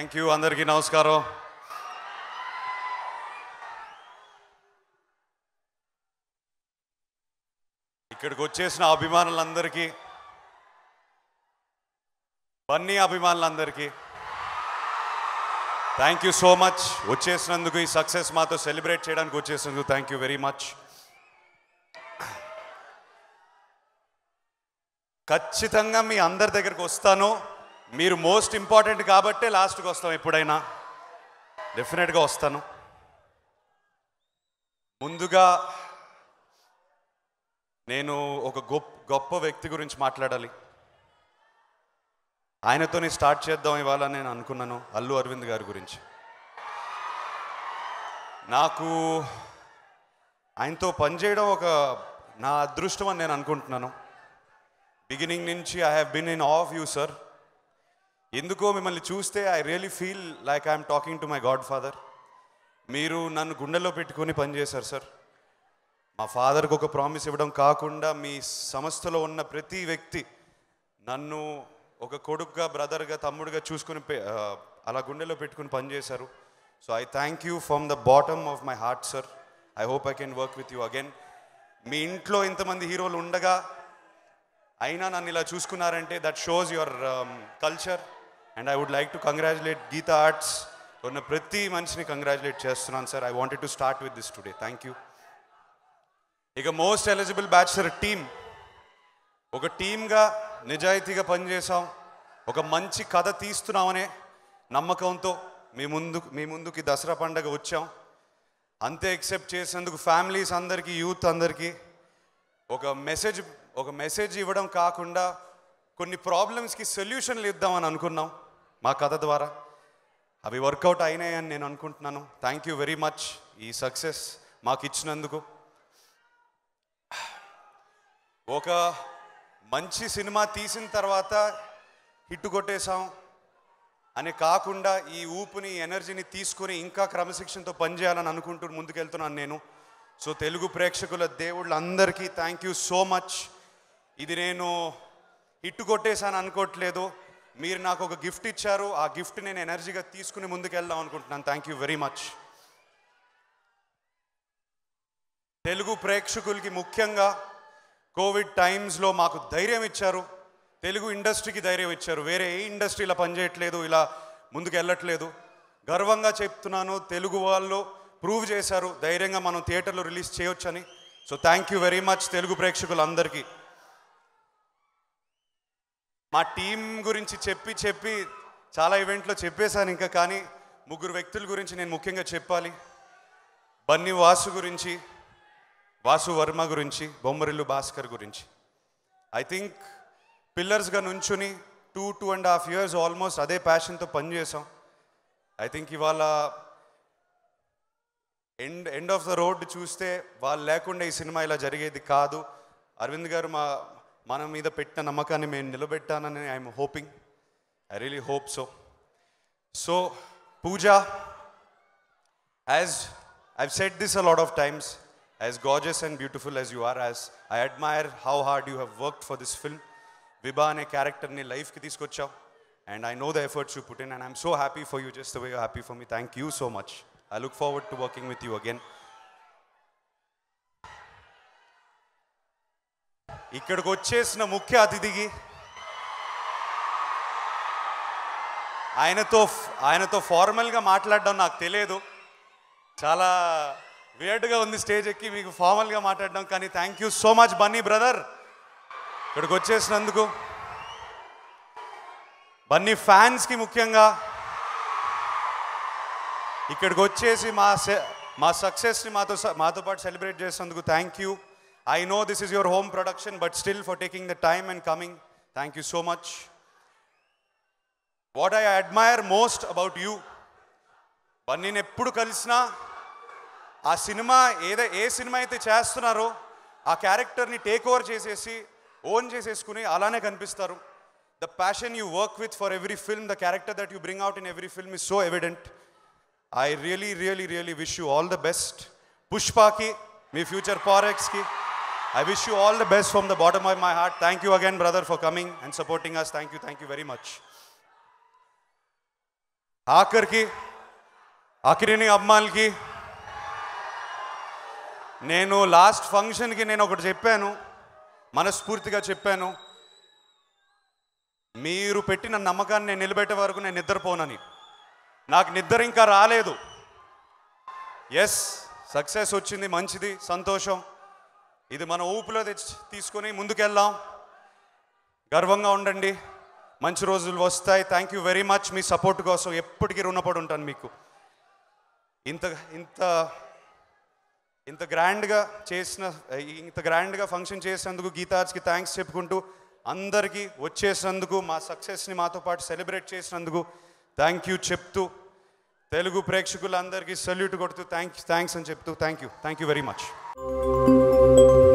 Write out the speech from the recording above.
Thank you అందరికీ నమస్కారం ఇక్కడికి వచ్చేసిన అభిమానులందరికీ బన్నీ అభిమానులందరికీ థ్యాంక్ యూ సో మచ్ వచ్చేసినందుకు ఈ సక్సెస్ మాతో సెలబ్రేట్ చేయడానికి వచ్చేసినందుకు థ్యాంక్ యూ వెరీ మచ్ ఖచ్చితంగా మీ అందరి దగ్గరికి వస్తాను మీరు మోస్ట్ ఇంపార్టెంట్ కాబట్టే లాస్ట్కి వస్తాం ఎప్పుడైనా డెఫినెట్గా వస్తాను ముందుగా నేను ఒక గొప్ప గొప్ప వ్యక్తి గురించి మాట్లాడాలి ఆయనతోనే స్టార్ట్ చేద్దాం ఇవాళ నేను అనుకున్నాను అల్లు అరవింద్ గారి గురించి నాకు ఆయనతో పనిచేయడం ఒక నా అదృష్టం అని నేను అనుకుంటున్నాను బిగినింగ్ నుంచి I have been in of you sir ఎందుకో మిమ్మల్ని చూస్తే I really feel like I'm talking to my god father మీరు నన్ను గుండెలో పెట్టుకొని పనిచేశారు సార్ మా ఫాదర్కి ఒక ప్రామిస్ ఇవ్వడం కాకుండా మీ సంస్థలో ఉన్న ప్రతి వ్యక్తి నన్ను ఒక కొడుకుగా బ్రదర్గా తమ్ముడుగా చూసుకుని అలా గుండెలో పెట్టుకుని పనిచేశారు so I thank you from the bottom of my heart sir I hope I can work with you again మీ ఇంట్లో ఇంతమంది హీరోలు ఉండగా అయినా నన్ను ఇలా చూసుకున్నారంటే that shows your culture and I would like to congratulate Geetha Arts ఉన్న ప్రతి మనిషిని కంగ్రాచులేట్ చేస్తున్నాను sir I wanted to start with this today thank you ఇక మోస్ట్ ఎలిజిబుల్ బ్యాచ్లర్ టీమ్ ఒక టీమ్గా నిజాయితీగా పనిచేసాం ఒక మంచి కథ తీస్తున్నామనే నమ్మకంతో మీ ముందు మీ ముందుకి దసరా పండగ వచ్చాం అంతే ఎక్సెప్ట్ చేసినందుకు ఫ్యామిలీస్ అందరికీ యూత్ అందరికీ ఒక మెసేజ్ ఒక మెసేజ్ ఇవ్వడం కాకుండా కొన్ని ప్రాబ్లమ్స్కి సొల్యూషన్లు ఇద్దామని అనుకున్నాం మా కథ ద్వారా అవి వర్కౌట్ అయినాయని నేను అనుకుంటున్నాను థ్యాంక్ యూ వెరీ మచ్ ఈ సక్సెస్ మాకు ఇచ్చినందుకు ఒక మంచి సినిమా తీసిన తర్వాత హిట్ కొట్టేశాం అని కాకుండా ఈ ఊపుని ఎనర్జీని తీసుకుని ఇంకా క్రమశిక్షణతో పనిచేయాలని అనుకుంటూ ముందుకెళ్తున్నాను నేను సో తెలుగు ప్రేక్షకుల దేవుళ్ళందరికీ థ్యాంక్ యూ సో మచ్ ఇది నేను ఇట్టు కొట్టేశాను అనుకోవట్లేదు మీరు నాకు ఒక గిఫ్ట్ ఇచ్చారు ఆ గిఫ్ట్ నేను ఎనర్జీగా తీసుకుని ముందుకు వెళ్దాం అనుకుంటున్నాను thank you very much Telugu ప్రేక్షకులకి ముఖ్యంగా కోవిడ్ టైమ్స్లో మాకు ధైర్యం ఇచ్చారు తెలుగు ఇండస్ట్రీకి ధైర్యం ఇచ్చారు వేరే ఏ ఇండస్ట్రీ ఇలా పనిచేయట్లేదు ఇలా ముందుకు వెళ్ళట్లేదు గర్వంగా చెప్తున్నాను తెలుగు వాళ్ళు ప్రూవ్ చేశారు ధైర్యంగా మనం థియేటర్లో రిలీజ్ చేయొచ్చని so thank you very much Telugu ప్రేక్షకులందరికీ మా టీం గురించి చెప్పి చెప్పి చాలా ఈవెంట్లో చెప్పేశాను ఇంకా కానీ ముగ్గురు వ్యక్తుల గురించి నేను ముఖ్యంగా చెప్పాలి బన్నీ వాసు గురించి వాసు వర్మ గురించి బొమ్మరిల్లు భాస్కర్ గురించి ఐ థింక్ పిల్లర్స్గా నుంచుని two two and half years almost అదే ప్యాషన్తో పనిచేసాం ఐ థింక్ ఇవాళ end end of the road చూస్తే వాళ్ళు లేకుండా ఈ సినిమా ఇలా జరిగేది కాదు అరవింద్ గారు మా మన మీద పెట్టిన నమ్మకాన్ని మేము I am hoping, I really hope so. So, Puja, as i I've said this a lot of times. As gorgeous and beautiful as you are, as I admire how hard you have worked for this film. Vibha ne character ne life ki తీసుకొచ్చావు and I know the efforts you put in and I'm so happy for you just the way you're happy for me. Thank you so much. I look forward to working with you again. ఇక్కడికి వచ్చేసిన ముఖ్య అతిథికి ఆయనతో ఆయనతో ఫార్మల్గా మాట్లాడడం నాకు తెలియదు చాలా వేడ్గా ఉంది స్టేజ్ ఎక్కి మీకు ఫార్మల్గా మాట్లాడడం కానీ thank you so much Bunny brother ఇక్కడికి వచ్చేసినందుకు బన్నీ ఫ్యాన్స్కి ముఖ్యంగా ఇక్కడికి వచ్చేసి మా మా సక్సెస్ని మాతో మాతో పాటు సెలబ్రేట్ చేసినందుకు thank you I know this is your home production, but still for taking the time and coming, thank you so much. What I admire most about you బన్నీని ఎప్పుడు కలిసినా ఆ సినిమా ఏదో ఏ సినిమా అయితే చేస్తున్నారో ఆ క్యారెక్టర్ని టేక్ ఓవర్ చేసేసి ఓన్ చేసేసుకుని అలానే కనిపిస్తారు the passion you work with for every film the character that you bring out in every film is so evident I really really really wish you all the best పుష్పాకి మీ future ఫారెక్స్కి I wish you all the best from the bottom of my heart thank you again brother for coming and supporting us thank you thank you very much ఆఖరికి అఖిరిని అమ్మాయిలకి నేను last ఫంక్షన్కి నేను ఒకటి చెప్పాను మనస్ఫూర్తిగా చెప్పాను మీరు పెట్టిన నమ్మకాన్ని నేను నిలబెట్టే వరకు నేను నిద్రపోనని నాకు నిద్ర ఇంకా రాలేదు ఎస్ సక్సెస్ వచ్చింది మంచిది సంతోషం ఇది మన ఊపిలో తెచ్చి తీసుకొని ముందుకెళ్దాం గర్వంగా ఉండండి మంచి రోజులు వస్తాయి థ్యాంక్ యూ వెరీ మచ్ మీ సపోర్ట్ కోసం ఎప్పటికీ రుణపడి ఉంటాను మీకు ఇంత ఇంత ఇంత గ్రాండ్గా చేసిన ఇంత గ్రాండ్గా ఫంక్షన్ చేసినందుకు గీతాజ్కి థ్యాంక్స్ చెప్పుకుంటూ అందరికీ వచ్చేసినందుకు మా సక్సెస్ని మాతో పాటు సెలబ్రేట్ చేసినందుకు థ్యాంక్ యూ చెప్తూ తెలుగు ప్రేక్షకులందరికీ సల్యూట్ కొడుతూ థ్యాంక్ థ్యాంక్స్ అని చెప్తూ thank you thank you very much Thank you.